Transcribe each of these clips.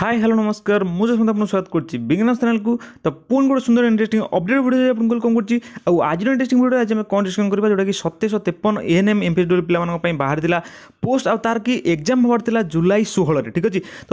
hi hello नमस्कार ମୁଁ ଯଶୋନ୍ତ ଆପଣଙ୍କୁ ସ୍ୱାଗତ କରୁଛି ବିଗିନର୍ସ ଚ୍ୟାନେଲକୁ ତ ପୁଣି ଗୋଟେ ସୁନ୍ଦର ଇଣ୍ଟରେଷ୍ଟିଂ ଅପଡେଟ୍ ଭିଡ଼ିଓ ଆପଣଙ୍କୁ ୱେଲକମ୍ କରୁଛି ଆଉ ଆଜିର ଇଣ୍ଟରେଷ୍ଟିଂ ଭିଡ଼ିଓରେ ଆଜି ଆମେ କ'ଣ ଡିସ୍କସ୍ କରିବା ଯେଉଁଟାକି ସତେଇଶହ ତେପନ N M M P W ପିଲାମାନଙ୍କ ପାଇଁ ବାହାରିଥିଲା ପୋଷ୍ଟ ଆଉ ତାର କି ଏକ୍ଜାମ୍ ହେବାର ଥିଲା ଜୁଲାଇ ଷୋହଳରେ ଠିକ୍ ଅଛି ତ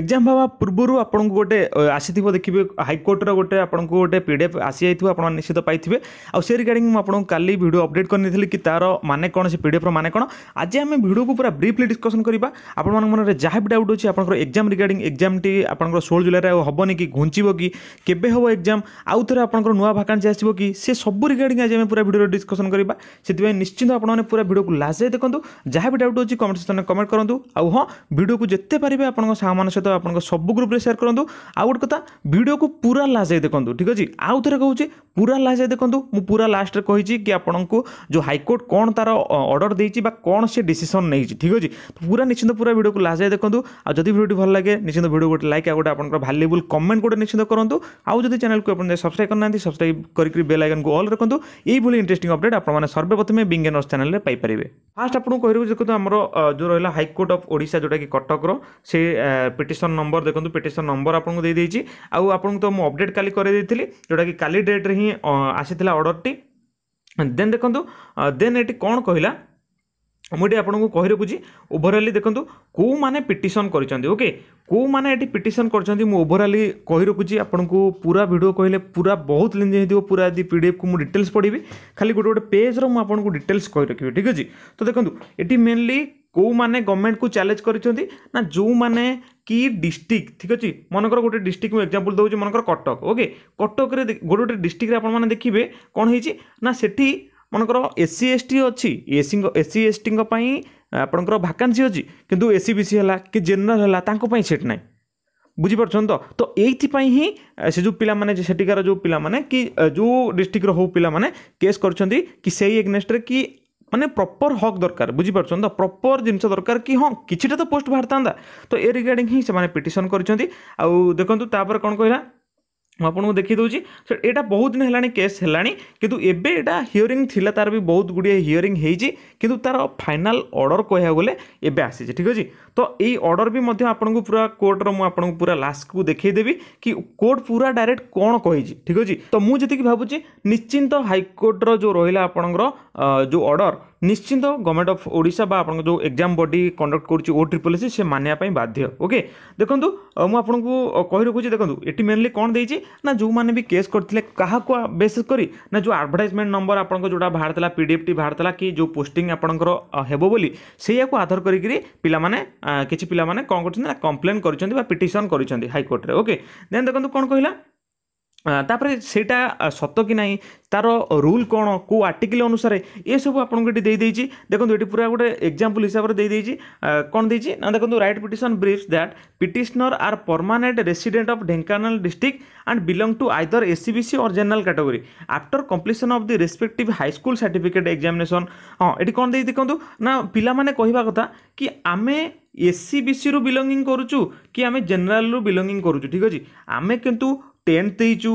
ଏକ୍ଜାମ୍ ହେବା ପୂର୍ବରୁ ଆପଣଙ୍କୁ ଗୋଟେ ଆସିଥିବ ଦେଖିବେ ହାଇକୋର୍ଟର ଗୋଟେ ଆପଣଙ୍କୁ ଗୋଟେ ପି ଡି ଏଫ୍ ଆସିଯାଇଥିବ ଆପଣ ନିଶ୍ଚିତ ପାଇଥିବେ ଆଉ ସେ ରିଗାର୍ଡ଼ିଂ ମୁଁ ଆପଣଙ୍କୁ କାଲି ଭିଡ଼ିଓ ଅପଡେଟ୍ କରିନେଇଥିଲି କି ତାର ମାନେ କ'ଣ ସେ ପି ଡି ଏଫ୍ର ମାନେ କ'ଣ ଆଜି ଆମେ ଭିଡ଼ିଓକୁ ପୁରା ବ୍ରିଫ୍ଲି ଡିସ୍କସନ୍ କରିବା ଆପଣମାନଙ୍କ ମନରେ ଯାହା ବି ଡାଉଟ୍ ଅଛି ଆପଣଙ୍କର ଏକ୍ଜାମ୍ ରିଗାର୍ଡ଼ିଂ ଏକ୍ଜାମ୍ଟି ଆପଣଙ୍କର ଷୋହଳ ଜୁଲାଇରେ ଆଉ ହେବନି କି ଘୁଞ୍ଚିବ କି କେବେ ହେବ ଏକ୍ଜାମ୍ ଆଉ ଥରେ ଆପଣଙ୍କର ନୂଆ ଭାକାନ୍ସି ଆସିବ କି ସେ ସବୁ ରିଗାର୍ଡ଼ିଂ ଆଜି ଆମେ ପୁରା ଭିଡ଼ିଓରେ ଡିସ୍କସନ୍ କରିବା ସେଥିପାଇଁ ନିଶ୍ଚିନ୍ତ ଆପଣମାନେ ପୁରା ଭିଡ଼ିଓକୁ ଲାଷ୍ଟ ଯାଏ ଦେଖନ୍ତୁ ଯାହା ବି ଡାଉଟ୍ ଅଛି କମେଣ୍ଟ ସେକ୍ସନ୍ରେ କମେଣ୍ଟ କରନ୍ତୁ ଆଉ ହଁ ଭିଡ଼ିଓକୁ ଯେତେ ପାରିବେ ଆପଣଙ୍କ ସାଙ୍ଗମାନଙ୍କ ସହିତ ଆପଣଙ୍କ ସବୁ ଗ୍ରୁପ୍ରେ ସେୟାର କରନ୍ତୁ ଆଉ ଗୋଟେ କଥା ଭିଡ଼ିଓକୁ ପୁରା ଲାଷ୍ଟ ଯାଏ ଦେଖନ୍ତୁ ଠିକ୍ ଅଛି ଆଉ ଥରେ କହୁଛି ପୁରା ଲାଷ୍ଟ ଯାଏ ଦେଖନ୍ତୁ ମୁଁ ପୁରା ଲାଷ୍ଟରେ କହିଛି କି ଆପଣଙ୍କୁ ଯେଉଁ ହାଇକୋର୍ଟ କ'ଣ ତା'ର ଅର୍ଡ଼ର ଦେଇଛି ବା କ'ଣ ସେ ଡିସିସନ୍ ନେଇଛି ଠିକ୍ ଅଛି ପୁରା ନିଶ୍ଚିନ୍ତ ପୁରା ଭିଡ଼ିଓକୁ ଲାଷ୍ଟ ଯାଏ ଦେଖନ୍ତୁ ଆଉ ଯଦି ଭିଡ଼ିଓଟି ଭଲ ଲାଗେ ନିଶ୍ଚିନ୍ତ ভিডিও গোটে লাইক ଆଉ ଗୋଟେ ଆପଣଙ୍କର ଭାଲ୍ୟୁବୁଲ୍ କମେଣ୍ଟ ଗୋଟେ ନିଶ୍ଚିତ କରନ୍ତୁ ଆଉ ଯଦି ଚ୍ୟାନେଲକୁ ଆପଣ ସବସ୍କ୍ରାଇବ୍ କରିନାହାନ୍ତି ସବସ୍କ୍ରାଇବ୍ କରିକି ବେଲ୍ ଆଇକନ୍କୁ ଅଲ୍ ରଖନ୍ତୁ ଏଇଭଳି ଇଣ୍ଟରେଷ୍ଟିଂ ଅପଡେଟ୍ ଆପଣମାନେ ସର୍ବପ୍ରଥମେ ବିଙ୍ଗେ ନର୍ସ ଚ୍ୟାନେଲରେ ପାଇପାରିବେ ଫାର୍ଷ୍ଟ ଆପଣଙ୍କୁ କହିବାକୁ ଦେଖନ୍ତୁ ଆମର ଯେଉଁ ରହିଲା ହାଇକୋର୍ଟ ଅଫ୍ ଓଡ଼ିଶା ଯେଉଁଟାକି କଟକର ସେ ପିଟିସନ୍ ନମ୍ବର ଦେଖନ୍ତୁ ପିଟିସନ୍ ନମ୍ବର ଆପଣଙ୍କୁ ଦେଇଦେଇଛି ଆଉ ଆପଣଙ୍କୁ ତ ମୁଁ ଅପଡେଟ୍ କାଲି କରିଦେଇଥିଲି ଯେଉଁଟାକି କାଲି ଡେଟ୍ରେ ହିଁ ଆସିଥିଲା ଅର୍ଡ଼ରଟି ଦେନ୍ ଦେଖନ୍ତୁ ଦେନ୍ ଏଠି କ'ଣ କହିଲା ମୁଁ ଏଠି ଆପଣଙ୍କୁ କହି ରଖୁଛି ଓଭରାଲି ଦେଖନ୍ତୁ କେଉଁମାନେ ପିଟିସନ୍ କରିଛନ୍ତି ଓକେ କେଉଁମାନେ ଏଠି ପିଟିସନ୍ କରିଛନ୍ତି ମୁଁ ଓଭରାଲି କହି ରଖୁଛି ଆପଣଙ୍କୁ ପୁରା ଭିଡ଼ିଓ କହିଲେ ପୁରା ବହୁତ ଲେନ୍ଦି ହେଇଥିବ ପୁରା ଆଜି ପି ଡି ଏଫ୍କୁ ମୁଁ ଡିଟେଲ୍ସ ପଢ଼ିବି ଖାଲି ଗୋଟେ ଗୋଟେ ପେଜ୍ର ମୁଁ ଆପଣଙ୍କୁ ଡିଟେଲ୍ସ କହି ରଖିବି ଠିକ୍ ଅଛି ତ ଦେଖନ୍ତୁ ଏଠି ମେନଲି କେଉଁମାନେ ଗଭର୍ଣ୍ଣମେଣ୍ଟକୁ ଚ୍ୟାଲେଞ୍ଜ କରିଛନ୍ତି ନା ଯେଉଁମାନେ କି ଡିଷ୍ଟ୍ରିକ୍ଟ ଠିକ୍ ଅଛି ମନେକର ଗୋଟେ ଡିଷ୍ଟ୍ରିକ୍ଟ ମୁଁ ଏକ୍ଜାମ୍ପଲ୍ ଦେଉଛି ମନେକର କଟକ ଓକେ କଟକରେ ଗୋଟେ ଗୋଟେ ଡିଷ୍ଟ୍ରିକ୍ଟରେ ଆପଣମାନେ ଦେଖିବେ କ'ଣ ହେଇଛି ନା ସେଠି मनकर एससी एस टी अच्छी एसी एससी एस टी आपंकर भाकान्सी अच्छी किंतु एसी सी सी है कि जेनेल है सीट ना बुझीप तो यहीपाई ही से जो पाने से जो पाने कि जो डिस्ट्रिक्टर हो पाने केस कर कि से एगेस्ट हक दरकार बुझीप प्रपर जिनस दरकार कि हाँ किसी तो पोस्ट बाहर था तो ए रिगार्ड ही पिटन कर देखो तापर कौन कहला आपको देखे दूँ ये बहुत दिन है केस है कि हिअरींग तार भी बहुत गुड़िया हिअरींग कितु तार फाइनाल अर्डर कह आसी ठीक अच्छे तो यही अर्डर भी आपको पूरा कोर्टर मुझे पूरा लास्ट को देखेदेवी कि कोर्ट पूरा डायरेक्ट कौन कही ठीक अच्छे तो मुझे भावुँ निश्चिंत हाइकोर्टर जो रहा आपण जो अर्डर ନିଶ୍ଚିନ୍ତ ଗଭର୍ଣ୍ଣମେଣ୍ଟ ଅଫ୍ ଓଡ଼ିଶା ବା ଆପଣଙ୍କ ଯେଉଁ ଏକ୍ଜାମ୍ ବଡ଼ି କଣ୍ଡକ୍ଟ କରୁଛି ଓ ଟ୍ରିପଲ୍ ଏସ୍ ସେ ମାନିବା ପାଇଁ ବାଧ୍ୟ ଓକେ ଦେଖନ୍ତୁ ମୁଁ ଆପଣଙ୍କୁ କହି ରଖୁଛି ଦେଖନ୍ତୁ ଏଠି ମେନଲି କ'ଣ ଦେଇଛି ନା ଯେଉଁମାନେ ବି କେସ୍ କରିଥିଲେ କାହାକୁ ବେସିସ୍ କରି ନା ଯେଉଁ ଆଡ଼ଭର୍ଟାଇଜମେଣ୍ଟ ନମ୍ବର ଆପଣଙ୍କ ଯେଉଁଟା ବାହାରିଥିଲା ପି ଡି ଏଫ୍ ଟି ବାହାରିଥିଲା କି ଯେଉଁ ପୋଷ୍ଟିଂ ଆପଣଙ୍କର ହେବ ବୋଲି ସେଇଆକୁ ଆଧାର କରିକିରି ପିଲାମାନେ କିଛି ପିଲାମାନେ କ'ଣ କରୁଛନ୍ତି ନା କମ୍ପ୍ଲେନ୍ କରିଛନ୍ତି ବା ପିଟିସନ୍ କରିଛନ୍ତି ହାଇକୋର୍ଟରେ ଓକେ ଦେନ୍ ଦେଖନ୍ତୁ କ'ଣ କହିଲା ତାପରେ ସେଇଟା ସତ କି ନାହିଁ ତା'ର ରୁଲ୍ କ'ଣ କେଉଁ ଆର୍ଟିକିଲ୍ ଅନୁସାରେ ଏସବୁ ଆପଣଙ୍କୁ ଏଠି ଦେଇଦେଇଛି ଦେଖନ୍ତୁ ଏଠି ପୁରା ଗୋଟେ ଏକ୍ଜାମ୍ପଲ୍ ହିସାବରେ ଦେଇଦେଇଛି କ'ଣ ଦେଇଛି ନା ଦେଖନ୍ତୁ right petition brief that petitioner are permanent resident of Dhenkanal district and belong to either S C B C or general category after completion of the respective high school certificate examination ହଁ ଏଠି କ'ଣ ଦେଇ ଦେଖନ୍ତୁ ନା ପିଲାମାନେ କହିବା କଥା କି ଆମେ এসসি বিসিরু বিলঙ্গিং କରୁଛୁ କି ଆମେ ଜେନେରାଲ୍ରୁ ବିଲଙ୍ଗିଂ କରୁଛୁ ଠିକ୍ ଅଛି ଆମେ କିନ୍ତୁ टेन्थ ଦେଇଛୁ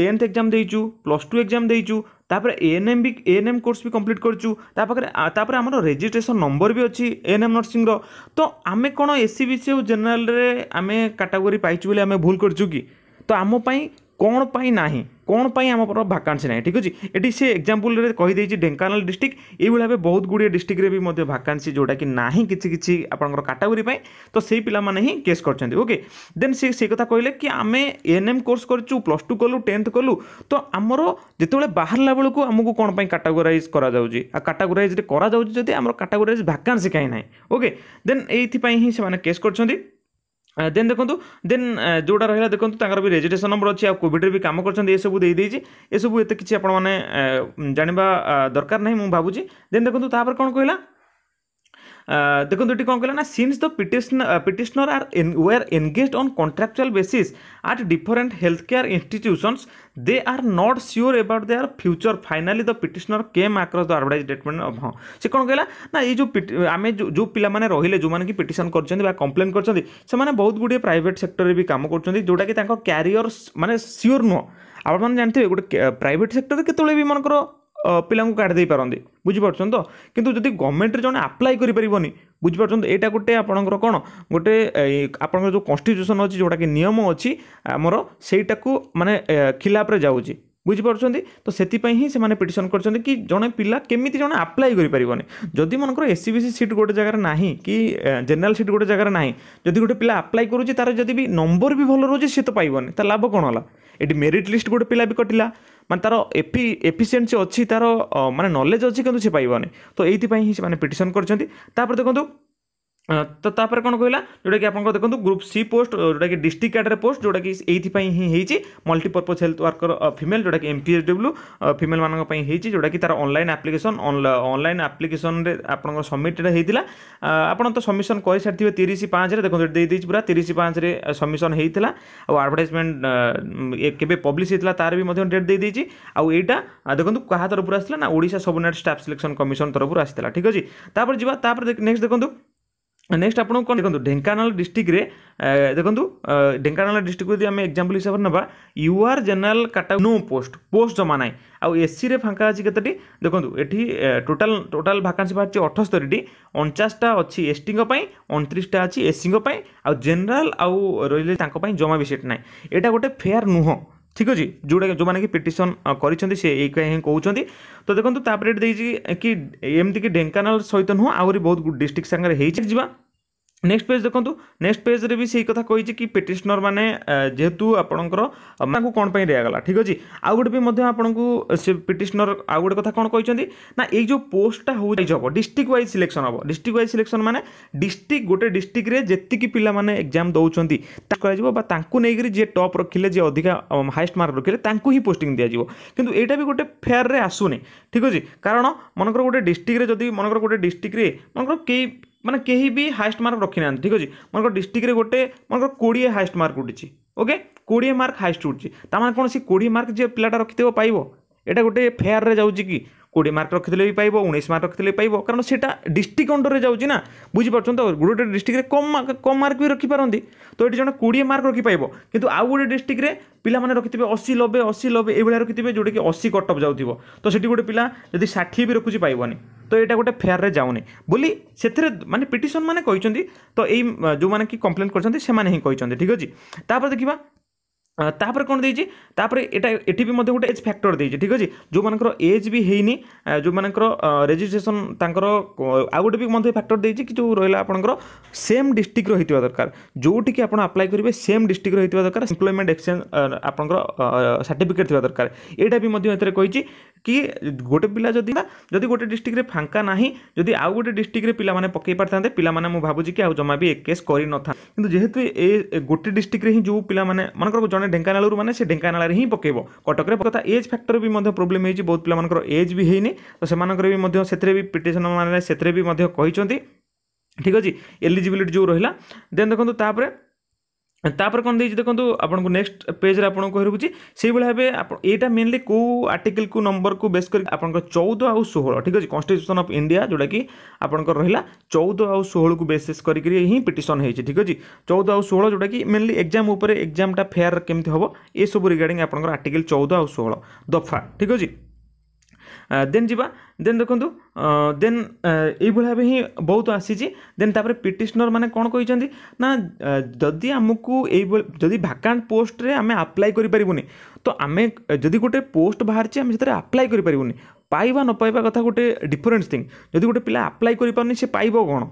ଟେନ୍ଥ ଏକ୍ଜାମ୍ ଦେଇଛୁ ପ୍ଲସ୍ ଟୁ ଏକ୍ଜାମ୍ ଦେଇଛୁ ତା'ପରେ ଏ ଏନ୍ ଏମ୍ ବି ଏ ଏନ୍ ଏମ୍ କୋର୍ସ ବି କମ୍ପ୍ଲିଟ୍ କରିଛୁ ତା ପାଖରେ ତା'ପରେ ଆମର ରେଜିଷ୍ଟ୍ରେସନ୍ ନମ୍ବର ବି ଅଛି ଏ ଏନ୍ ଏମ୍ ନର୍ସିଂର ତ ଆମେ କ'ଣ ଏସ୍ ସି ବି ସି ଆଉ ଜେନେରାଲ୍ରେ ଆମେ କାଟାଗୋରୀ ପାଇଛୁ ବୋଲି ଆମେ ଭୁଲ କରିଛୁ କି ତ ଆମ ପାଇଁ କ'ଣ ପାଇଁ ନାହିଁ କ'ଣ ପାଇଁ ଆମ ଭାକାନ୍ସି ନାହିଁ ଠିକ୍ ଅଛି ଏଠି ସେ ଏକ୍ଜାମ୍ପଲ୍ରେ କହିଦେଇଛି ଢେଙ୍କାନାଳ ଡିଷ୍ଟ୍ରିକ୍ଟ ଏଇଭଳି ଭାବେ ବହୁତ ଗୁଡ଼ିଏ ଡିଷ୍ଟ୍ରିକ୍ଟରେ ବି ମଧ୍ୟ ଭାକାନ୍ସି ଯେଉଁଟାକି ନାହିଁ କିଛି କିଛି ଆପଣଙ୍କର କାଟାଗୋରୀ ପାଇଁ ତ ସେଇ ପିଲାମାନେ ହିଁ କେସ୍ କରିଛନ୍ତି ଓକେ ଦେନ୍ ସେ ସେ କଥା କହିଲେ କି ଆମେ ଏନ୍ ଏମ୍ କୋର୍ସ କରିଛୁ ପ୍ଲସ୍ ଟୁ କଲୁ ଟେନ୍ଥ କଲୁ ତ ଆମର ଯେତେବେଳେ ବାହାରିଲା ବେଳକୁ ଆମକୁ କ'ଣ ପାଇଁ କାଟାଗୋରାଇଜ୍ କରାଯାଉଛି ଆଉ କାଟାଗୋରାଇଜ୍ରେ କରାଯାଉଛି ଯଦି ଆମର କାଟାଗୋରାଇଜ୍ ଭାକାନ୍ସି କାହିଁ ନାହିଁ ଓକେ ଦେନ୍ ଏଇଥିପାଇଁ ହିଁ ସେମାନେ କେସ୍ କରିଛନ୍ତି ଦେନ୍ ଦେଖନ୍ତୁ ଦେନ୍ ଯେଉଁଟା ରହିଲା ଦେଖନ୍ତୁ ତାଙ୍କର ବି ରେଜିଷ୍ଟ୍ରେସନ୍ ନମ୍ବର ଅଛି ଆଉ କୋଭିଡ଼ରେ ବି କାମ କରିଛନ୍ତି ଏସବୁ ଦେଇଦେଇଛି ଏସବୁ ଏତେ କିଛି ଆପଣମାନେ ଜାଣିବା ଦରକାର ନାହିଁ ମୁଁ ଭାବୁଛି ଦେନ୍ ଦେଖନ୍ତୁ ତାପରେ କ'ଣ କହିଲା ଦେଖନ୍ତୁ ଏଠି କ'ଣ କହିଲା ନା since the petition petitioner are were engaged on contractual basis at different health care institutions they are not sure about their future finally the petitioner came across the advise statement ହଁ ସେ କ'ଣ କହିଲା ନା ଏଇ ଯେଉଁ ଆମେ ଯେଉଁ ପିଲାମାନେ ରହିଲେ ଯେଉଁମାନେ କି ପିଟିସନ୍ କରିଛନ୍ତି ବା କମ୍ପ୍ଲେନ୍ କରିଛନ୍ତି ସେମାନେ ବହୁତ ଗୁଡ଼ିଏ ପ୍ରାଇଭେଟ୍ ସେକ୍ଟରରେ ବି କାମ କରୁଛନ୍ତି ଯେଉଁଟାକି ତାଙ୍କ କ୍ୟାରିୟର ମାନେ ସିଓର ନୁହଁ ଆପଣମାନେ ଜାଣିଥିବେ ଗୋଟେ ପ୍ରାଇଭେଟ୍ ସେକ୍ଟରରେ କେତେବେଳେ ବି ମନେକର ପିଲାଙ୍କୁ କାଢ଼ିଦେଇ ଦେଇପାରନ୍ତି ବୁଝିପାରୁଛନ୍ତି ତ କିନ୍ତୁ ଯଦି ଗଭର୍ଣ୍ଣମେଣ୍ଟରେ ଜଣେ ଆପ୍ଲାଏ କରିପାରିବନି ବୁଝିପାରୁଛନ୍ତି ଏଇଟା ଗୋଟେ ଆପଣଙ୍କର କ'ଣ ଗୋଟେ ଆପଣଙ୍କର ଯେଉଁ କନଷ୍ଟିଚ୍ୟୁସନ୍ ଅଛି ଯେଉଁଟାକି ନିୟମ ଅଛି ଆମର ସେଇଟାକୁ ମାନେ ଖିଲାପରେ ଯାଉଛି ବୁଝିପାରୁଛନ୍ତି ତ ସେଥିପାଇଁ ହିଁ ସେମାନେ ପିଟିସନ୍ କରିଛନ୍ତି କି ଜଣେ ପିଲା କେମିତି ଜଣେ ଆପ୍ଲାଏ କରିପାରିବନି ଯଦି ମନେକର S C B C seat ଗୋଟେ ଜାଗାରେ ନାହିଁ କି ଜେନେରାଲ୍ ସିଟ୍ ଗୋଟେ ଜାଗାରେ ନାହିଁ ଯଦି ଗୋଟେ ପିଲା ଆପ୍ଲାଏ କରୁଛି ତା'ର ଯଦି ବି ନମ୍ବର ବି ଭଲ ରହୁଛି ସେ ତ ପାଇବନି ତା ଲାଭ କ'ଣ ହେଲା ଏଠି ମେରିଟ୍ ଲିଷ୍ଟ ଗୋଟେ ପିଲା ବି କଟିଲା ମାନେ ତା'ର ଏଫି ଏଫିସିଏନ୍ସି ଅଛି ତା'ର ମାନେ ନଲେଜ୍ ଅଛି କିନ୍ତୁ ସେ ପାଇବନି ତ ଏଇଥିପାଇଁ ହିଁ ସେମାନେ ପିଟିସନ୍ କରିଛନ୍ତି ତା'ପରେ ଦେଖନ୍ତୁ ତ ତାପରେ କ'ଣ କହିଲା ଯେଉଁଟାକି ଆପଣଙ୍କ ଦେଖନ୍ତୁ ଗ୍ରୁପ୍ ସି ପୋଷ୍ଟ ଯେଉଁଟାକି ଡିଷ୍ଟ୍ରିକ୍ଟ କ୍ୟାଡ଼ରେ ପୋଷ୍ଟ ଯେଉଁଟାକି ଏଇଥିପାଇଁ ହିଁ ହେଇଛି ମଲ୍ଟିପର୍ପଜ୍ ହେଲ୍ଥ ୱାର୍କର ଫିମେଲ୍ ଯେଉଁଟାକି ଏମ୍ ପି ଏଚ୍ ଡବ୍ଲ୍ୟୁ ଫିମେଲ୍ମାନଙ୍କ ପାଇଁ ହେଇଛି ଯେଉଁଟାକି ତା'ର ଅନଲାଇନ୍ ଆପ୍ଲିକେସନ୍ ଅନଲାଇନ୍ ଆପ୍ଲିକେସନ୍ରେ ଆପଣଙ୍କର ସବମିଟେଡ଼୍ ହେଇଥିଲା ଆପଣ ତ ସବମିସନ୍ କରିସାରିଥିବେ ତିରିଶ ପାଞ୍ଚରେ ଦେଖନ୍ତୁ ଦେଇଦେଇଛି ପୁରା ତିରିଶ ପାଞ୍ଚରେ ସବମିସନ୍ ହେଇଥିଲା ଆଉ ଆଡ଼ଭର୍ଟାଇଜମେଣ୍ଟ କେବେ ପବ୍ଲିଶ ହେଇଥିଲା ତା'ର ବି ମଧ୍ୟ ଡେଟ୍ ଦେଇଦେଇଛି ଆଉ ଏଇଟା ଦେଖନ୍ତୁ କାହା ତରଫରୁ ଆସିଥିଲା ନା Odisha subordinate staff selection commission ତରଫରୁ ଆସିଥିଲା ଠିକ୍ ଅଛି ତାପରେ ଯିବା ତାପରେ ନେକ୍ସଟ ଦେଖନ୍ତୁ নেক্সট আপনার কোণ দেখুন ঢেঙ্কানাল ডিস্ট্রিক্টরে দেখুন ঢেঙ্কানাল ডিস্ট্রিক্ট যদি আমি এক্সাম্পল হিসাবে নেবা ইউআর জেনারেল কাটা নো পোস্ট পোস্ট জমা নাই আসিরে ফাঙ্কা আছে কতটি দেখুন এটি টোটাল টোটাল ভাকান্সি বাহারছে অঠস্তরিটি অনচাশটা অছি এসটিঙ্পাই অনত্রিশটা আছে এসসিঙ্পাই আউ জেনারেল আউ রহলে তাঁপাই জমা বি সিট নাই এটা গোটে ফেয়ার নুহ ঠিক ଅଛି ଯେଉଁଟାକି ଯେଉଁମାନେ କି ପିଟିସନ୍ କରିଛନ୍ତି ସେ ଏଇ ହିଁ କହୁଛନ୍ତି ତ ଦେଖନ୍ତୁ ତାପରେ ଏଠି ଦେଇଛି କି ଏମିତିକି ଢେଙ୍କାନାଳ ସହିତ ନୁହଁ ଆହୁରି ବହୁତ ଡିଷ୍ଟ୍ରିକ୍ଟ ସାଙ୍ଗରେ ହେଇଛି ଯିବା নেক্সট ପେଜ୍ ଦେଖନ୍ତୁ ନେକ୍ସଟ ପେଜ୍ରେ ବି ସେଇ କଥା କହିଛି କି ପିଟିସନର ମାନେ ଯେହେତୁ ଆପଣଙ୍କର ତାଙ୍କୁ କ'ଣ ପାଇଁ ଦିଆଗଲା ଠିକ୍ ଅଛି ଆଉ ଗୋଟେ ବି ମଧ୍ୟ ଆପଣଙ୍କୁ ସେ ପିଟିସନର ଆଉ ଗୋଟେ କଥା କ'ଣ କହିଛନ୍ତି ନା ଏଇ ଯେଉଁ ପୋଷ୍ଟଟା ହେଉଛି ହେବ ଡିଷ୍ଟ୍ରିକ୍ଟ ୱାଇଜ୍ ସିଲେକ୍ସନ୍ ହେବ ଡିଷ୍ଟ୍ରିକ୍ଟ ୱାଇଜ୍ ସିଲେକ୍ସନ୍ ମାନେ ଡିଷ୍ଟ୍ରିକ୍ଟ ଗୋଟେ ଡିଷ୍ଟ୍ରିକ୍ଟରେ ଯେତିକି ପିଲାମାନେ ଏକ୍ଜାମ୍ ଦେଉଛନ୍ତି ତାକୁ କରାଯିବ ବା ତାଙ୍କୁ ନେଇକରି ଯିଏ ଟପ୍ ରଖିଲେ ଯିଏ ଅଧିକା ହାଏଷ୍ଟ ମାର୍କ ରଖିଲେ ତାଙ୍କୁ ହିଁ ପୋଷ୍ଟିଂ ଦିଆଯିବ କିନ୍ତୁ ଏଇଟା ବି ଗୋଟେ ଫେୟାରରେ ଆସୁନି ଠିକ୍ ଅଛି କାରଣ ମନେକର ଗୋଟେ ଡିଷ୍ଟ୍ରିକ୍ଟରେ ଯଦି ମନେକର ଗୋଟେ ଡିଷ୍ଟ୍ରିକ୍ଟରେ ମନେକର କେହି ମାନେ କେହି ବି ହାଏଷ୍ଟ ମାର୍କ ରଖିନାହାନ୍ତି ଠିକ୍ ଅଛି ମନେକର ଡିଷ୍ଟ୍ରିକ୍ଟରେ ଗୋଟେ ମନେକର କୋଡ଼ିଏ ହାଏଷ୍ଟ ମାର୍କ ଉଠିଛି ଓକେ କୋଡ଼ିଏ ମାର୍କ ହାଏଷ୍ଟ ଉଠିଛି ତା'ମାନେ କ'ଣ ସେ କୋଡ଼ିଏ ମାର୍କ ଯିଏ ପିଲାଟା ରଖିଥିବ ପାଇବ ଏଇଟା ଗୋଟେ ଫେୟାର୍ରେ ଯାଉଛି କି কোড়িয়ে মাର୍କ ରଖିଥିଲେ ବି ପାଇବ ଉଣେଇଶ ମାର୍କ ରଖିଥିଲେ ପାଇବ କାରଣ ସେଇଟା ଡିଷ୍ଟ୍ରିକ୍ଟ ଅଣ୍ଡରରେ ଯାଉଛି ନା ବୁଝିପାରୁଛନ୍ତି ତ ଗୋଟେ ଗୋଟେ ଡିଷ୍ଟ୍ରିକ୍ଟରେ କମ୍ ମାର୍କ କମ୍ ମାର୍କ ବି ରଖିପାରନ୍ତି ତ ଏଠି ଜଣେ କୋଡ଼ିଏ ମାର୍କ ରଖିପାରିବ କିନ୍ତୁ ଆଉ ଗୋଟେ ଡିଷ୍ଟ୍ରିକ୍ଟରେ ପିଲାମାନେ ରଖିଥିବେ ଅଶୀ ନବେ ଅଶୀ ନବେ ଏଇଭଳିଆ ରଖିଥିବେ ଯେଉଁଟାକି ଅଶୀ କଟଅଫ୍ ଯାଉଥିବ ତ ସେଠି ଗୋଟେ ପିଲା ଯଦି ଷାଠିଏ ବି ରଖୁଛି ପାଇବନି ତ ଏଇଟା ଗୋଟେ ଫେୟାରରେ ଯାଉନି ବୋଲି ସେଥିରେ ମାନେ ପିଟିସନ୍ ମାନେ କହିଛନ୍ତି ତ ଏଇ ଯେଉଁମାନେ କି କମ୍ପ୍ଲେନ୍ କରିଛନ୍ତି ସେମାନେ ହିଁ କହିଛନ୍ତି ଠିକ୍ ଅଛି ତାପରେ ଦେଖିବା ତାପରେ କ'ଣ ଦେଇଛି ତାପରେ ଏଇଟା ଏଠି ବି ମଧ୍ୟ ଗୋଟେ ଏଜ୍ ଫ୍ୟାକ୍ଟର ଦେଇଛି ଠିକ୍ ଅଛି ଯେଉଁମାନଙ୍କର ଏଜ୍ ବି ହେଇନି ଯେଉଁମାନଙ୍କର ରେଜିଷ୍ଟ୍ରେସନ୍ ତାଙ୍କର ଆଉ ଗୋଟେ ବି ମଧ୍ୟ ଫ୍ୟାକ୍ଟର ଦେଇଛି କି ଯେଉଁ ରହିଲା ଆପଣଙ୍କର ସେମ୍ ଡିଷ୍ଟ୍ରିକ୍ଟର ହେଇଥିବା ଦରକାର ଯେଉଁଠିକି ଆପଣ ଆପ୍ଲାଏ କରିବେ ସେମ୍ ଡିଷ୍ଟ୍ରିକ୍ଟର ହେଇଥିବା ଦରକାର ଏମ୍ପ୍ଲୟମେଣ୍ଟ ଏକ୍ସଚେଞ୍ଜ ଆପଣଙ୍କର ସାର୍ଟିଫିକେଟ୍ ଥିବା ଦରକାର ଏଇଟା ବି ମଧ୍ୟ ଏଥିରେ କହିଛି କି ଗୋଟେ ପିଲା ଯଦି ଯଦି ଗୋଟେ ଡିଷ୍ଟ୍ରିକ୍ଟରେ ଫାଙ୍କା ନାହିଁ ଯଦି ଆଉ ଗୋଟେ ଡିଷ୍ଟ୍ରିକ୍ଟରେ ପିଲାମାନେ ପକାଇ ପାରିଥାନ୍ତେ ପିଲାମାନେ ମୁଁ ଭାବୁଛି କି ଆଉ ଜମା ବି ଏ କେସ୍ କରିନଥାନ୍ତେ କିନ୍ତୁ ଯେହେତୁ ଏ ଗୋଟେ ଡିଷ୍ଟ୍ରିକ୍ଟରେ ହିଁ ଯେଉଁ ପିଲାମାନେ ମନେକର ଜଣେ ମାନେ ଢେଙ୍କାନାଳରୁ ମାନେ ସେ ଢେଙ୍କାନାଳରେ ହିଁ ପକାଇବ କଟକରେ କଥା ଏଜ୍ ଫ୍ୟାକ୍ଟର ବି ମଧ୍ୟ ପ୍ରୋବ୍ଲେମ୍ ହେଇଛି ବହୁତ ପିଲାମାନଙ୍କର ଏଜ୍ ବି ହେଇନି ତ ସେମାନଙ୍କର ବି ମଧ୍ୟ ସେଥିରେ ବି ପିଟିସନ୍ ମାନେ ସେଥିରେ ବି ମଧ୍ୟ କହିଛନ୍ତି ଠିକ୍ ଅଛି ଏଲିଜିବିଲିଟି ଯେଉଁ ରହିଲା ଦେନ୍ ଦେଖନ୍ତୁ ତାପରେ અ તાપર કોન દે દેખંતુ આપણ કો નેક્સ્ટ પેજ રે આપણ કો હરુજી સેબલ હેવે આટા મેઇનલી કો આર્ટિકલ કો નંબર કો બેસ કર આપણ કો 14 ઓર 16 ઠીક હજી કોન્સ્ટિટ્યુશન ઓફ ઇન્ડિયા જોડા કી આપણ કો રહીલા 14 ઓર 16 કો બેસિસ કરિ કરી યહી પિટીશન હે ઠીક હજી 14 ઓર 16 જોડા કી મેઇનલી એક્ઝામ ઉપર એક્ઝામ ટા ફેર કેમતી હોબો એ સબ રિગાર્ડિંગ આપણ કો આર્ટિકલ 14 ઓર 16 દફા ઠીક હજી ଦେନ୍ ଯିବା ଦେନ୍ ଦେଖନ୍ତୁ ଦେନ୍ ଏଇଭଳି ଭାବେ ହିଁ ବହୁତ ଆସିଛି ଦେନ୍ ତାପରେ ପିଟିସନର୍ ମାନେ କ'ଣ କହିଛନ୍ତି ନା ଯଦି ଆମକୁ ଏଇଭଳି ଯଦି ଭାକାଣ୍ଟ ପୋଷ୍ଟରେ ଆମେ ଆପ୍ଲାଏ କରିପାରିବୁନି ତ ଆମେ ଯଦି ଗୋଟେ ପୋଷ୍ଟ ବାହାରିଛି ଆମେ ସେଥିରେ ଆପ୍ଲାଏ କରିପାରିବୁନି ପାଇବା ନ ପାଇବା କଥା ଗୋଟେ ଡିଫରେନ୍ସ ଥିଙ୍ଗ ଯଦି ଗୋଟେ ପିଲା ଆପ୍ଲାଏ କରିପାରୁନି ସେ ପାଇବ କ'ଣ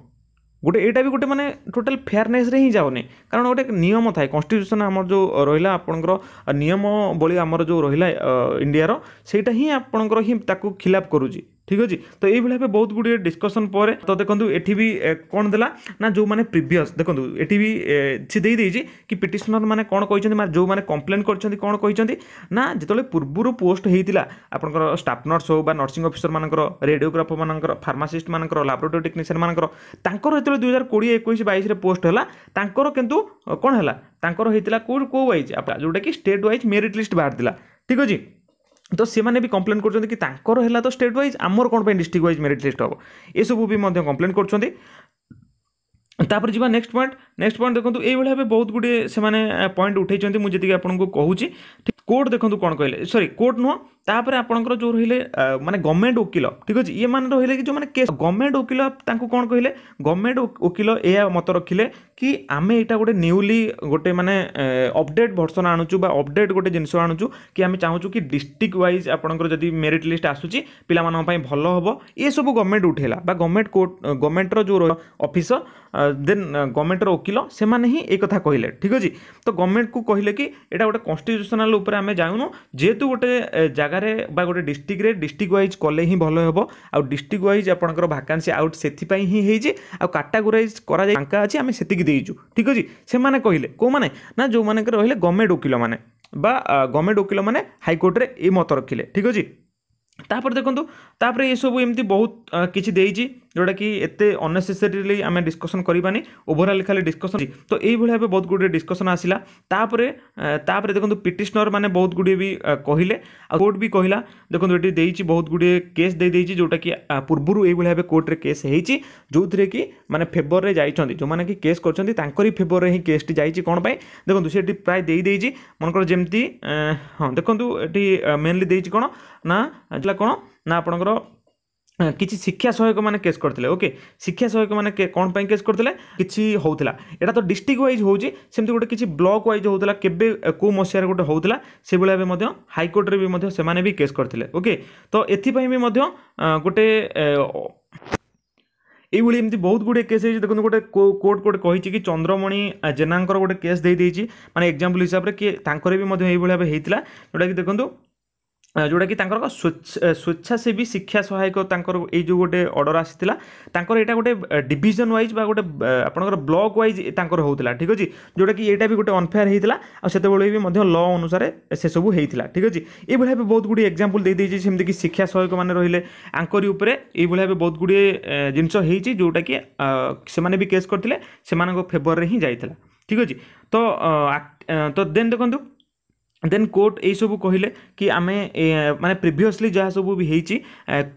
ଗୋଟେ ଏଇଟା ବି ଗୋଟେ ମାନେ ଟୋଟାଲ୍ ଫେୟାରନେସ୍ରେ ହିଁ ଯାଉନି କାରଣ ଗୋଟେ ନିୟମ ଥାଏ କନଷ୍ଟିଚ୍ୟୁସନ୍ ଆମର ଯେଉଁ ରହିଲା ଆପଣଙ୍କର ନିୟମ ବଳି ଆମର ଯେଉଁ ରହିଲା ଇଣ୍ଡିଆର ସେଇଟା ହିଁ ଆପଣଙ୍କର ହିଁ ତାକୁ ଖିଲାପ କରୁଛି ঠিক ଅଛି ତ ଏଇଭଳି ଭାବେ ବହୁତ ଗୁଡ଼ିଏ ଡିସ୍କସନ୍ ପରେ ତ ଦେଖନ୍ତୁ ଏଠି ବି କ'ଣ ଦେଲା ନା ଯେଉଁମାନେ ପ୍ରିଭିୟସ୍ ଦେଖନ୍ତୁ ଏଠି ବି ସେ ଦେଇଦେଇଛି କି ପିଟିସନର୍ ମାନେ କ'ଣ କହିଛନ୍ତି ମାନେ ଯେଉଁମାନେ କମ୍ପ୍ଲେନ୍ କରିଛନ୍ତି କ'ଣ କହିଛନ୍ତି ନା ଯେତେବେଳେ ପୂର୍ବରୁ ପୋଷ୍ଟ ହେଇଥିଲା ଆପଣଙ୍କର ଷ୍ଟାଫ୍ ନର୍ସ ହେଉ ବା ନର୍ସିଂ ଅଫିସରମାନଙ୍କର ରେଡ଼ିଓଗ୍ରାଫରମାନଙ୍କର ଫାର୍ମାସିଷ୍ଟମାନଙ୍କର ଲାବୋରେଟୋରୀ ଟେକ୍ନିସିଆନମାନଙ୍କର ତାଙ୍କର ଯେତେବେଳେ ଦୁଇ ହଜାର କୋଡ଼ିଏ ଏକୋଇଶ ବାଇଶରେ ପୋଷ୍ଟ ହେଲା ତାଙ୍କର କିନ୍ତୁ କ'ଣ ହେଲା ତାଙ୍କର ହେଇଥିଲା କେଉଁ କେଉଁ ୱାଇଜ୍ ଯେଉଁଟାକି ଷ୍ଟେଟ୍ ୱାଇଜ୍ ମେରିଟ୍ ଲିଷ୍ଟ ବାହାରିଥିଲା ଠିକ୍ ଅଛି ତ ସେମାନେ ବି କମ୍ପ୍ଲେନ୍ କରୁଛନ୍ତି କି ତାଙ୍କର ହେଲା ତ ଷ୍ଟେଟ୍ ୱାଇଜ୍ ଆମର କ'ଣ ପାଇଁ ଡିଷ୍ଟ୍ରିକ୍ଟ ୱାଇଜ୍ ମେରିଟ୍ ଲିଷ୍ଟ ହେବ ଏସବୁ ବି ମଧ୍ୟ କମ୍ପ୍ଲେନ୍ କରୁଛନ୍ତି ତାପରେ ଯିବା ନେକ୍ସଟ ପଏଣ୍ଟ ନେକ୍ସଟ ପଏଣ୍ଟ ଦେଖନ୍ତୁ ଏଇଭଳି ଭାବେ ବହୁତ ଗୁଡ଼ିଏ ସେମାନେ ପଏଣ୍ଟ ଉଠାଇଛନ୍ତି ମୁଁ ଯେତିକି ଆପଣଙ୍କୁ କହୁଛି କୋର୍ଟ ଦେଖନ୍ତୁ କ'ଣ କହିଲେ ସରି କୋର୍ଟ ନୁହଁ ତାପରେ ଆପଣଙ୍କର ଯେଉଁ ରହିଲେ ମାନେ ଗଭର୍ଣ୍ଣମେଣ୍ଟ ଓକିଲ ଠିକ୍ ଅଛି ଇଏମାନେ ରହିଲେ କି ଯେଉଁମାନେ କେସ୍ ଗଭର୍ଣ୍ଣମେଣ୍ଟ ଓକିଲ ତାଙ୍କୁ କ'ଣ କହିଲେ ଗଭର୍ଣ୍ଣମେଣ୍ଟ ଓକିଲ ଏହା ମତ ରଖିଲେ କି ଆମେ ଏଇଟା ଗୋଟେ ନ୍ୟୁଲି ଗୋଟେ ମାନେ ଅପଡେଟ୍ ଭର୍ସନ୍ ଆଣୁଛୁ ବା ଅପଡେଟ୍ ଗୋଟେ ଜିନିଷ ଆଣୁଛୁ କି ଆମେ ଚାହୁଁଛୁ କି ଡିଷ୍ଟ୍ରିକ୍ଟ ୱାଇଜ୍ ଆପଣଙ୍କର ଯଦି ମେରିଟ୍ ଲିଷ୍ଟ ଆସୁଛି ପିଲାମାନଙ୍କ ପାଇଁ ଭଲ ହେବ ଏସବୁ ଗଭର୍ଣ୍ଣମେଣ୍ଟ ଉଠେଇଲା ବା ଗଭର୍ଣ୍ଣମେଣ୍ଟ କୋର୍ଟ ଗଭର୍ଣ୍ଣମେଣ୍ଟର ଯେଉଁ ଅଫିସର ଦେନ୍ ଗଭର୍ଣ୍ଣମେଣ୍ଟର ଓକିଲ ସେମାନେ ହିଁ ଏ କଥା କହିଲେ ଠିକ୍ ଅଛି ତ ଗଭର୍ଣ୍ଣମେଣ୍ଟକୁ କହିଲେ କି ଏଇଟା ଗୋଟେ କନଷ୍ଟିଚ୍ୟୁସନାଲ ଉପରେ ଆମେ ଯାଉନୁ ଯେହେତୁ ଗୋଟେ ଜାଗା ଜାଗାରେ ବା ଗୋଟେ ଡିଷ୍ଟ୍ରିକ୍ଟରେ ଡିଷ୍ଟ୍ରିକ୍ଟ ୱାଇଜ୍ କଲେ ହିଁ ଭଲ ହେବ ଆଉ ଡିଷ୍ଟ୍ରିକ୍ଟ ୱାଇଜ୍ ଆପଣଙ୍କର ଭାକାନ୍ସି ଆଉଟ୍ ସେଥିପାଇଁ ହିଁ ହେଇଛି ଆଉ କାଟାଗୋରାଇଜ୍ କରାଯାଇ ଫାଙ୍କା ଅଛି ଆମେ ସେତିକି ଦେଇଛୁ ଠିକ୍ ଅଛି ସେମାନେ କହିଲେ କେଉଁମାନେ ନା ଯେଉଁମାନଙ୍କର ରହିଲେ ଗଭର୍ଣ୍ଣମେଣ୍ଟ ଓକିଲମାନେ বা গভর্নমেন্ট ওকিল মানে হাইকোর্টরে এই মত রখিলে ঠিক আছে তাপরে দেখুন তাপরে এসব এমতি বহুত কিছু দিয়েছি ଯେଉଁଟାକି ଏତେ ଅନ୍ନେସେସରିଲି ଆମେ ଡିସ୍କସନ୍ କରିବାନି ଓଭରାଲ୍ ଖାଲି ଡିସ୍କସନ୍ ତ ଏଇଭଳି ଭାବେ ବହୁତ ଗୁଡ଼ିଏ ଡିସ୍କସନ୍ ଆସିଲା ତାପରେ ତାପରେ ଦେଖନ୍ତୁ ପିଟିସନର୍ ମାନେ ବହୁତ ଗୁଡ଼ିଏ ବି କହିଲେ ଆଉ କୋର୍ଟ ବି କହିଲା ଦେଖନ୍ତୁ ଏଠି ଦେଇଛି ବହୁତ ଗୁଡ଼ିଏ କେସ୍ ଦେଇଦେଇଛି ଯେଉଁଟାକି ପୂର୍ବରୁ ଏଇଭଳି ଭାବେ କୋର୍ଟରେ କେସ୍ ହେଇଛି ଯେଉଁଥିରେ କି ମାନେ ଫେବରରେ ଯାଇଛନ୍ତି ଯେଉଁମାନେ କି କେସ୍ କରିଛନ୍ତି ତାଙ୍କରି ଫେବରରେ ହିଁ କେସ୍ଟି ଯାଇଛି କ'ଣ ପାଇଁ ଦେଖନ୍ତୁ ସେଠି ପ୍ରାୟ ଦେଇ ଦେଇଛି ମନେକର ଯେମିତି ହଁ ଦେଖନ୍ତୁ ଏଠି ମେନ୍ଲି ଦେଇଛି କ'ଣ ନା କ'ଣ ନା ଆପଣଙ୍କର କିଛି ଶିକ୍ଷା ସହାୟକମାନେ କେସ୍ କରିଥିଲେ ଓକେ ଶିକ୍ଷା ସହାୟକମାନେ କ'ଣ ପାଇଁ କେସ୍ କରିଥିଲେ କିଛି ହେଉଥିଲା ଏଇଟା ତ ଡିଷ୍ଟ୍ରିକ୍ଟ ୱାଇଜ୍ ହେଉଛି ସେମିତି ଗୋଟେ କିଛି ବ୍ଲକ୍ ୱାଇଜ୍ ହେଉଥିଲା କେବେ କେଉଁ ମସିହାରେ ଗୋଟେ ହେଉଥିଲା ସେଭଳି ଏବେ ମଧ୍ୟ ହାଇକୋର୍ଟରେ ବି ମଧ୍ୟ ସେମାନେ ବି କେସ୍ କରିଥିଲେ ଓକେ ତ ଏଥିପାଇଁ ବି ମଧ୍ୟ ଗୋଟେ এইভাবে এমনি বহুত গুড়ে কেস হয়েছে দেখুন গোটে কোর্ট গোটে কী কি চন্দ্রমণি জেনাঙ্কর গোটে কেস দিয়ে দিয়েছি মানে এক্সাম্পল হিসাবে কি তাঁকর বি এইভাবে হয়েছিল যেটা কি দেখুন ଯେଉଁଟାକି ତାଙ୍କର ସ୍ୱେଚ୍ଛାସେବୀ ଶିକ୍ଷା ସହାୟକ ତାଙ୍କର ଏଇ ଯେଉଁ ଗୋଟେ ଅର୍ଡ଼ର ଆସିଥିଲା ତାଙ୍କର ଏଇଟା ଗୋଟେ ଡିଭିଜନ୍ ୱାଇଜ୍ ବା ଗୋଟେ ଆପଣଙ୍କର ବ୍ଲକ୍ ୱାଇଜ୍ ତାଙ୍କର ହେଉଥିଲା ଠିକ୍ ଅଛି ଯେଉଁଟାକି ଏଇଟା ବି ଗୋଟେ ଅନଫେୟାର ହେଇଥିଲା ଆଉ ସେତେବେଳେ ବି ମଧ୍ୟ ଲ ଅନୁସାରେ ସେସବୁ ହେଇଥିଲା ଠିକ୍ ଅଛି ଏଇଭଳି ଭାବେ ବହୁତ ଗୁଡ଼ିଏ ଏକ୍ଜାମ୍ପଲ୍ ଦେଇଦେଇଛି ଯେମିତିକି ଶିକ୍ଷା ସହାୟକମାନେ ରହିଲେ ଆଙ୍କରି ଉପରେ ଏଇଭଳି ଭାବେ ବହୁତ ଗୁଡ଼ିଏ ଜିନିଷ ହେଇଛି ଯେଉଁଟାକି ସେମାନେ ବି କେସ୍ କରିଥିଲେ ସେମାନଙ୍କ ଫେଭରରେ ହିଁ ଯାଇଥିଲା ଠିକ୍ ଅଛି ତ ତ ଦେନ୍ ଦେଖନ୍ତୁ ଦେନ୍ କୋର୍ଟ ଏଇସବୁ କହିଲେ କି ଆମେ ମାନେ ପ୍ରିଭିୟସ୍ଲି ଯାହା ସବୁ ବି ହେଇଛି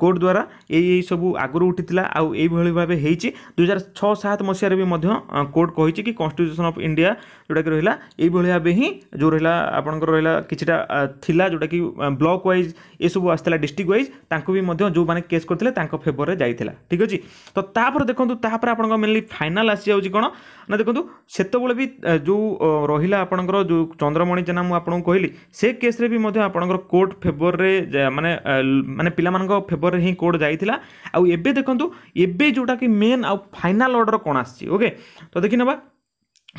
କୋର୍ଟ ଦ୍ୱାରା ଏଇ ଏଇ ସବୁ ଆଗରୁ ଉଠିଥିଲା ଆଉ ଏଇଭଳି ଭାବେ ହେଇଛି ଦୁଇହଜାର ଛଅ ସାତ ମସିହାରେ ବି ମଧ୍ୟ କୋର୍ଟ କହିଛି କି କନଷ୍ଟିଚ୍ୟୁସନ୍ ଅଫ୍ ଇଣ୍ଡିଆ ଯେଉଁଟାକି ରହିଲା ଏଇଭଳି ଭାବେ ହିଁ ଯେଉଁ ରହିଲା ଆପଣଙ୍କର ରହିଲା କିଛିଟା ଥିଲା ଯେଉଁଟାକି ବ୍ଲକ୍ ୱାଇଜ୍ ଏସବୁ ଆସିଥିଲା ଡିଷ୍ଟ୍ରିକ୍ଟ ୱାଇଜ୍ ତାଙ୍କୁ ବି ମଧ୍ୟ ଯେଉଁମାନେ କେସ୍ କରିଥିଲେ ତାଙ୍କ ଫେଭରରେ ଯାଇଥିଲା ଠିକ୍ ଅଛି ତ ତାପରେ ଦେଖନ୍ତୁ ତାପରେ ଆପଣଙ୍କ ମେନଲି ଫାଇନାଲ୍ ଆସିଯାଉଛି କ'ଣ ନା ଦେଖନ୍ତୁ ସେତେବେଳେ ବି ଯେଉଁ ରହିଲା ଆପଣଙ୍କର ଯେଉଁ ଚନ୍ଦ୍ରମଣି ଜେନା ମୁଁ ଆପଣଙ୍କୁ କହିଲି ସେ କେସ୍ରେ ବି ମଧ୍ୟ ଆପଣଙ୍କର କୋର୍ଟ ଫେଭରରେ ମାନେ ମାନେ ପିଲାମାନଙ୍କ ଫେଭରରେ ହିଁ କୋର୍ଟ ଯାଇଥିଲା ଆଉ ଏବେ ଦେଖନ୍ତୁ ଏବେ ଯେଉଁଟାକି ମେନ୍ ଆଉ ଫାଇନାଲ୍ ଅର୍ଡ଼ର କ'ଣ ଆସିଛି ଓକେ ତ ଦେଖିନେବା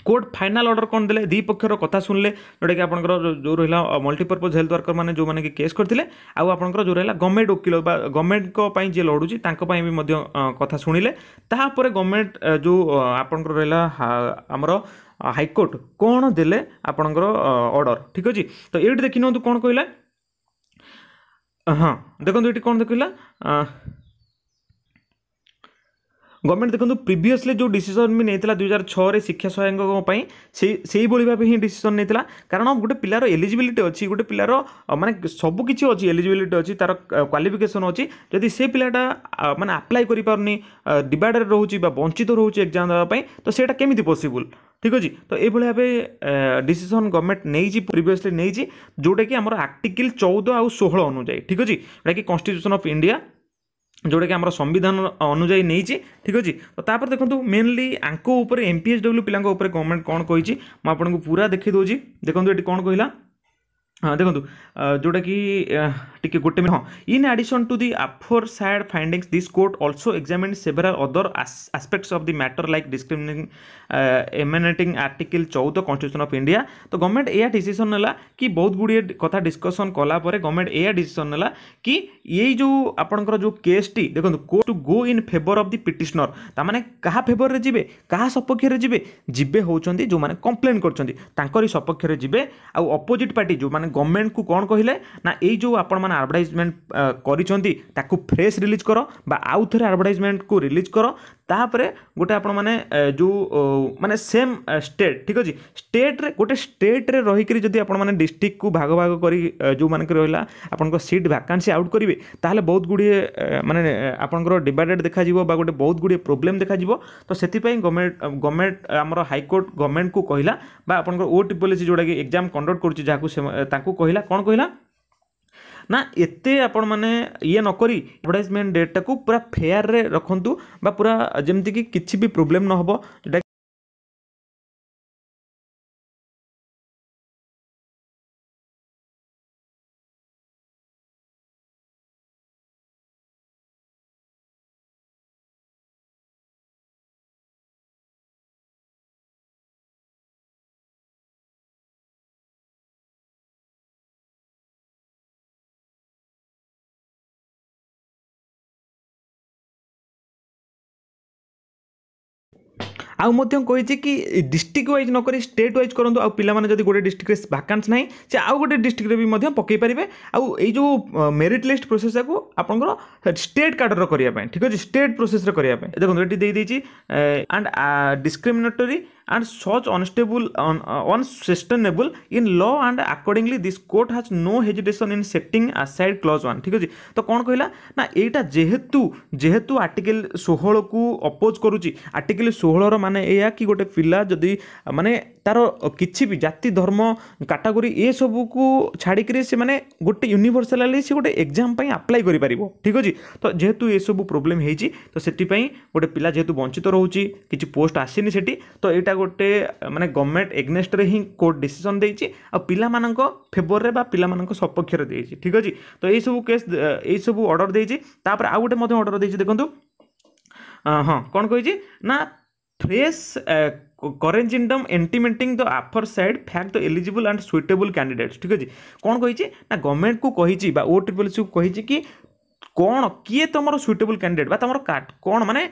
କୋର୍ଟ ଫାଇନାଲ୍ ଅର୍ଡ଼ର କ'ଣ ଦେଲେ ଦୁଇ ପକ୍ଷର କଥା ଶୁଣିଲେ ଯେଉଁଟାକି ଆପଣଙ୍କର ଯେଉଁ ରହିଲା ମଲ୍ଟିପର୍ପଜ୍ ହେଲ୍ଥ ୱାର୍କର୍ମାନେ ଯେଉଁମାନେ କି କେସ୍ କରିଥିଲେ ଆଉ ଆପଣଙ୍କର ଯେଉଁ ରହିଲା ଗଭର୍ଣ୍ଣମେଣ୍ଟ ଓକିଲ ବା ଗଭର୍ଣ୍ଣମେଣ୍ଟଙ୍କ ପାଇଁ ଯିଏ ଲଢ଼ୁଛି ତାଙ୍କ ପାଇଁ ବି ମଧ୍ୟ କଥା ଶୁଣିଲେ ତାହାପରେ ଗଭର୍ଣ୍ଣମେଣ୍ଟ ଯେଉଁ ଆପଣଙ୍କର ରହିଲା ଆମର ହାଇକୋର୍ଟ କ'ଣ ଦେଲେ ଆପଣଙ୍କର ଅର୍ଡ଼ର ଠିକ୍ ଅଛି ତ ଏଇଠି ଦେଖିନିଅନ୍ତୁ କ'ଣ କହିଲା ହଁ ଦେଖନ୍ତୁ ଏଠି କ'ଣ ଦେଖିଲା গভর্নমেন্ট দেখুন প্রিভিয়সলি যে ডিসিশন বি নেইছিলা দুই হাজার ছরে শিক্ষা সহায়কঙ্ পাই সেই সেইভাবে ভাবে হি ডিসিশন নেইছিলা কারণ গোটে পিলার এলিজিবিলিটি অছি গোটে পিলার মানে সবু কিছু অছি এলিজিবিলিটি অছি তার কোয়ালিফিকেসন অছি যদি সে পিলাটা মানে আপ্লাই করে পারুনি ডিভাইডেড রহুচি বা বঞ্চিত রহুচি এক্সাম দেওয়া পাই তো সেটা কেমিতি পসিবল ঠিক ଅଛି ତ ଏଇଭଳି ଭାବେ ଡିସିସନ୍ ଗଭର୍ଣ୍ଣମେଣ୍ଟ ନେଇଛି ପ୍ରିଭିୟସଲି ନେଇଛି ଯେଉଁଟାକି ଆମର ଆର୍ଟିକିଲ୍ ଚଉଦ ଆଉ ଷୋହଳ ଅନୁଯାୟୀ ଠିକ୍ ଅଛି ଯେଉଁଟାକି କନଷ୍ଟିଚ୍ୟୁସନ୍ ଅଫ୍ ଇଣ୍ଡିଆ ଯେଉଁଟାକି ଆମର ସମ୍ବିଧାନ ଅନୁଯାୟୀ ନେଇଛି ଠିକ୍ ଅଛି ତ ତାପରେ ଦେଖନ୍ତୁ ମେନଲି ଆଙ୍କ ଉପରେ ଏମ୍ ପି ଏଚ୍ ଡବ୍ଲ୍ୟୁ ପିଲାଙ୍କ ଉପରେ ଗଭର୍ଣ୍ଣମେଣ୍ଟ କ'ଣ କହିଛି ମୁଁ ଆପଣଙ୍କୁ ପୁରା ଦେଖେଇ ଦେଉଛି ଦେଖନ୍ତୁ ଏଠି କ'ଣ କହିଲା ଦେଖନ୍ତୁ ଯେଉଁଟାକି ଟିକେ ଗୋଟେ ମିନିଟ୍ ହଁ in addition to the aforesaid findings this court also examine several other aspects of the matter like discriminating emanating article ଚଉଦ କନଷ୍ଟିଚ୍ୟୁସନ୍ ଅଫ୍ ଇଣ୍ଡିଆ ତ ଗଭର୍ଣ୍ଣମେଣ୍ଟ ଏହା ଡିସିସନ୍ ନେଲା କି ବହୁତ ଗୁଡ଼ିଏ କଥା ଡିସ୍କସନ୍ କଲା ପରେ ଗଭର୍ଣ୍ଣମେଣ୍ଟ ଏହା ଡିସିସନ୍ ନେଲା କି ଏଇ ଯେଉଁ ଆପଣଙ୍କର ଯେଉଁ କେସ୍ଟି ଦେଖନ୍ତୁ court to go in favour of the petitioner ତା'ମାନେ କାହା ଫେଭରରେ ଯିବେ କାହା ସପକ୍ଷରେ ଯିବେ ଯିବେ ହେଉଛନ୍ତି ଯେଉଁମାନେ କମ୍ପ୍ଲେନ୍ କରୁଛନ୍ତି ତାଙ୍କରି ସପକ୍ଷରେ ଯିବେ ଆଉ ଅପୋଜିଟ୍ ପାର୍ଟି ଯେଉଁମାନେ ଗଭର୍ଣ୍ଣମେଣ୍ଟକୁ କ'ଣ କହିଲେ ନା ଏଇ ଯେଉଁ ଆପଣମାନେ ଆଡ଼ଭର୍ଟାଇଜମେଣ୍ଟ କରିଛନ୍ତି ତାକୁ ଫ୍ରେଶ୍ ରିଲିଜ୍ କର ବା ଆଉ ଥରେ ଆଡ଼ଭର୍ଟାଇଜମେଣ୍ଟକୁ ରିଲିଜ୍ କର ତାପରେ ଗୋଟେ ଆପଣମାନେ ଯେଉଁ ମାନେ ସେମ୍ ଷ୍ଟେଟ୍ ଠିକ୍ ଅଛି ଷ୍ଟେଟ୍ରେ ଗୋଟେ ଷ୍ଟେଟ୍ରେ ରହିକରି ଯଦି ଆପଣମାନେ ଡିଷ୍ଟ୍ରିକ୍ଟକୁ ଭାଗ ଭାଗ କରି ଯେଉଁମାନଙ୍କର ରହିଲା ଆପଣଙ୍କ ସିଟ୍ ଭାକାନ୍ସି ଆଉଟ୍ କରିବେ ତାହେଲେ ବହୁତ ଗୁଡ଼ିଏ ମାନେ ଆପଣଙ୍କର ଡିଭାଇଡେଡ଼ ଦେଖାଯିବ ବା ଗୋଟେ ବହୁତ ଗୁଡ଼ିଏ ପ୍ରୋବ୍ଲେମ୍ ଦେଖାଯିବ ତ ସେଥିପାଇଁ ଗଭର୍ଣ୍ଣମେଣ୍ଟ ଗଭର୍ଣ୍ଣମେଣ୍ଟ ଆମର ହାଇକୋର୍ଟ ଗଭର୍ଣ୍ଣମେଣ୍ଟକୁ କହିଲା ବା ଆପଣଙ୍କର ଓ ଟ୍ରିପଲ୍ ଏସ୍ ଯେଉଁଟାକି ଏକ୍ଜାମ୍ କଣ୍ଡକ୍ଟ କରୁଛି ଯାହାକୁ ତାଙ୍କୁ କହିଲା କ'ଣ କହିଲା ନା ଏତେ ଆପଣମାନେ ଇଏ ନକରି ଆଡ଼ଭର୍ଟାଇଜମେଣ୍ଟ ଡେଟ୍ଟାକୁ ପୁରା ଫେୟାର୍ରେ ରଖନ୍ତୁ ବା ପୁରା ଯେମିତିକି କିଛି ବି ପ୍ରୋବ୍ଲେମ୍ ନହେବ ଯେଉଁଟା ଆଉ ମଧ୍ୟ କହିଛି କି ଡିଷ୍ଟ୍ରିକ୍ଟ ୱାଇଜ୍ ନ କରି ଷ୍ଟେଟ୍ ୱାଇଜ୍ କରନ୍ତୁ ଆଉ ପିଲାମାନେ ଯଦି ଗୋଟେ ଡିଷ୍ଟ୍ରିକ୍ଟରେ ଭାକାନ୍ସ ନାହିଁ ସେ ଆଉ ଗୋଟେ ଡିଷ୍ଟ୍ରିକ୍ଟରେ ବି ମଧ୍ୟ ପକାଇ ପାରିବେ ଆଉ ଏଇ ଯେଉଁ ମେରିଟ୍ ଲିଷ୍ଟ ପ୍ରୋସେସ୍କୁ ଆପଣଙ୍କର ଷ୍ଟେଟ୍ କାର୍ଡ଼ର କରିବା ପାଇଁ ଠିକ୍ ଅଛି ଷ୍ଟେଟ୍ ପ୍ରୋସେସ୍ରେ କରିବା ପାଇଁ ଦେଖନ୍ତୁ ଏଠି ଦେଇଦେଇଛି and discriminatory and such unstable un, uh, unsustainable in law and accordingly this court has no hesitation in setting aside clause 1 ঠিক আছে তো কোন কইলা না এইটা যেহেতু যেহেতু আর্টিকেল 16 কু অপোজ করুচি আর্টিকেল 16 র ମାନେ ଏଇଆ କି ଗୋଟେ ପିଲା ଯଦି ମାନେ ତା'ର କିଛି ବି ଜାତି ଧର୍ମ କାଟାଗୋରୀ ଏସବୁକୁ ଛାଡ଼ିକିରି ସେମାନେ ଗୋଟେ ୟୁନିଭର୍ସାଲି ସେ ଗୋଟେ ଏକ୍ଜାମ୍ ପାଇଁ ଆପ୍ଲାଏ କରିପାରିବ ଠିକ୍ ଅଛି ତ ଯେହେତୁ ଏସବୁ ପ୍ରୋବ୍ଲେମ୍ ହେଇଛି ତ ସେଥିପାଇଁ ଗୋଟେ ପିଲା ଯେହେତୁ ବଞ୍ଚିତ ରହୁଛି କିଛି ପୋଷ୍ଟ ଆସିନି ସେଠି ତ ଏଇଟା ଗୋଟେ ମାନେ ଗଭର୍ଣ୍ଣମେଣ୍ଟ ଏଗ୍ନେଷ୍ଟରେ ହିଁ କୋର୍ଟ ଡିସିସନ୍ ଦେଇଛି ଆଉ ପିଲାମାନଙ୍କ ଫେଭରରେ ବା ପିଲାମାନଙ୍କ ସପକ୍ଷରେ ଦେଇଛି ଠିକ୍ ଅଛି ତ ଏଇସବୁ କେସ୍ ଏଇସବୁ ଅର୍ଡ଼ର ଦେଇଛି ତାପରେ ଆଉ ଗୋଟେ ମଧ୍ୟ ଅର୍ଡ଼ର ଦେଇଛି ଦେଖନ୍ତୁ ହଁ କ'ଣ କହିଛି ନା Thrace uh, corrigendum intimating the aforesaid fact the eligible and suitable candidates ঠিক আছে কোণ কইছে না গভর্নমেন্ট কু কইছি বা ও ট্রিপল সি কইছি কি কোণ কিয়ে তোমার সুইটেবল ক্যান্ডিডেট বা তোমার কোণ মানে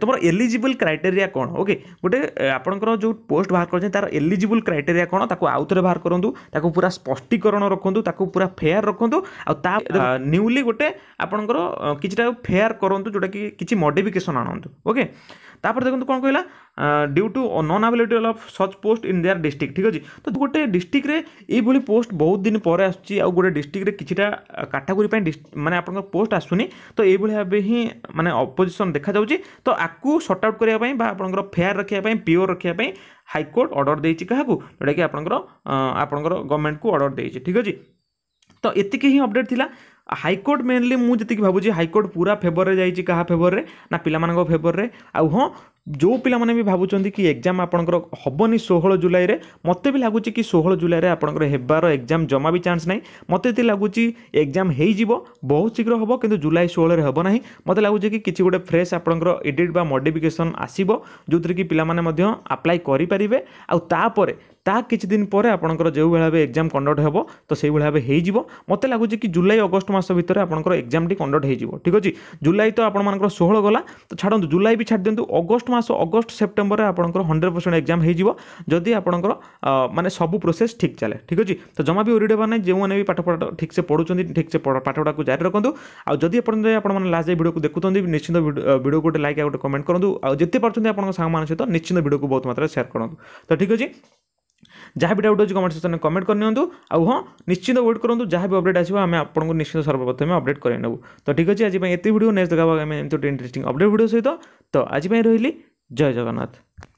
তোমার এলিজিবল ক্রাইটেরিয়া কোণ ওকে গোটে আপনার যে পোস্ট বাহার করছেন তার এলিজিবল ক্রাইটেরিয়া কোণ তাকে আউথরে বাহার করতু তাকে পুরা স্পষ্টীকরণ রাখতু তাকে পুরা ফেয়ার রাখতু আ নিউলি গোটে আপনার কিছুটা ফেয়ার করতু যেটা কি কিছু মডিফিকেসন আনতু ওকে ତାପରେ ଦେଖନ୍ତୁ କ'ଣ କହିଲା due to non availability of such post in their district ଠିକ୍ ଅଛି ତ ଗୋଟେ ଡିଷ୍ଟ୍ରିକ୍ଟରେ ଏଇଭଳି ପୋଷ୍ଟ ବହୁତ ଦିନ ପରେ ଆସୁଛି ଆଉ ଗୋଟେ ଡିଷ୍ଟ୍ରିକ୍ଟରେ କିଛିଟା କାଟାଗୋରୀ ପାଇଁ ମାନେ ଆପଣଙ୍କ ପୋଷ୍ଟ ଆସୁନି ତ ଏଇଭଳି ଭାବେ ହିଁ ମାନେ ଅପୋଜିସନ୍ ଦେଖାଯାଉଛି ତ ଆକୁ ସର୍ଟ ଆଉଟ୍ କରିବା ପାଇଁ ବା ଆପଣଙ୍କର ଫେୟାର ରଖିବା ପାଇଁ ପିଓର ରଖିବା ପାଇଁ ହାଇକୋର୍ଟ ଅର୍ଡ଼ର ଦେଇଛି କାହାକୁ ଯେଉଁଟାକି ଆପଣଙ୍କର ଆପଣଙ୍କର ଗଭର୍ଣ୍ଣମେଣ୍ଟକୁ ଅର୍ଡ଼ର ଦେଇଛି ଠିକ୍ ଅଛି ତ ଏତିକି ହିଁ ଅପଡ଼େଟ୍ ଥିଲା ହାଇକୋର୍ଟ ମେନଲି ମୁଁ ଯେତିକି ଭାବୁଛି ହାଇକୋର୍ଟ ପୁରା ଫେଭର୍ରେ ଯାଇଛି କାହା ଫେଭର୍ରେ ନା ପିଲାମାନଙ୍କ ଫେଭର୍ରେ ଆଉ ହଁ ଯେଉଁ ପିଲାମାନେ ବି ଭାବୁଛନ୍ତି କି ଏକ୍ଜାମ୍ ଆପଣଙ୍କର ହେବନି ଷୋହଳ ଜୁଲାଇରେ ମୋତେ ବି ଲାଗୁଛି କି ଷୋହଳ ଜୁଲାଇରେ ଆପଣଙ୍କର ହେବାର ଏକ୍ଜାମ୍ ଜମା ବି ଚାନ୍ସ ନାହିଁ ମୋତେ ଏତେ ଲାଗୁଛି ଏକ୍ଜାମ୍ ହେଇଯିବ ବହୁତ ଶୀଘ୍ର ହେବ କିନ୍ତୁ ଜୁଲାଇ ଷୋହଳରେ ହେବ ନାହିଁ ମୋତେ ଲାଗୁଛି କି କିଛି ଗୋଟେ ଫ୍ରେଶ୍ ଆପଣଙ୍କର ଏଡ଼ିଟ୍ ବା ମଡ଼ିଫିକେସନ୍ ଆସିବ ଯେଉଁଥିରେ କି ପିଲାମାନେ ମଧ୍ୟ ଆପ୍ଲାଏ କରିପାରିବେ ଆଉ ତାପରେ ତା କିଛି ଦିନ ପରେ ଆପଣଙ୍କର ଯେଉଁଭଳି ଭାବେ ଏକ୍ଜାମ୍ କଣ୍ଡକ୍ଟ ହେବ ତ ସେଇଭଳି ଭାବେ ହେଇଯିବ ମୋତେ ଲାଗୁଛି କି ଜୁଲାଇ ଅଗଷ୍ଟ ମାସ ଭିତରେ ଆପଣଙ୍କର ଏକ୍ଜାମ୍ଟି କଣ୍ଡକ୍ଟ ହେଇଯିବ ଠିକ୍ ଅଛି ଜୁଲାଇ ତ ଆପଣମାନଙ୍କର ଷୋହଳ ଗଲା ତ ଛାଡ଼ନ୍ତୁ ଜୁଲାଇ ବି ଛାଡ଼ି ଦିଅନ୍ତୁ ଅଗଷ୍ଟ মাস অগস্ট সেপ্টেম্বরে আপনার হন্ড্রেড পরসেন্ট এক্সাম হয়ে যাব যদি আপনার মানে সবু প্রোসেস ঠিক চালে ঠিক আছে তো জমা বি ওরিড হবার না যে পাঠপড়া ঠিকসে পড়ুচ্ছেন ঠিকসে পাঠপড়া জারি রাখুন আর যদি আপনার আপনার লাস্ট যাই ভিডিওকে দেখুম নিশ্চিত ভিডিও গোটে লাইক আর গোটে কমেন্ট করুন আর যেতে পারছেন আপনার সাংমান সহ নিশ্চিত ভিডিওকে বহুত মাত্রায় সেয়ার করুন তো ঠিক আছে ଯାହା ବି ଡାଉଟ୍ ହେଉଛି କମେଣ୍ଟ ସେକ୍ସନରେ କମେଣ୍ଟ କରିନିଅନ୍ତୁ ଆଉ ହଁ ନିଶ୍ଚିତ ୱେଟ୍ କରନ୍ତୁ ଯାହା ବି ଅପଡ଼େଟ୍ ଆସିବ ଆମେ ଆପଣଙ୍କୁ ନିଶ୍ଚିନ୍ତ ସର୍ବପ୍ରଥମେ ଅପଡ଼େଟ୍ କରାଇ ନେବୁ ତ ଠିକ୍ ଅଛି ଆଜି ପାଇଁ ଏତେ ଭିଡ଼ିଓ ନେକ୍ସଟ ଦେଖା ଆମେ ଏମିତି ଗୋଟେ ଇଣ୍ଟରେଷ୍ଟିଂ ଅପଡ଼େଟ୍ ଭିଡ଼ିଓ ସହିତ ତ ଆଜି ପାଇଁ ରହିଲି ଜୟ ଜଗନ୍ନାଥ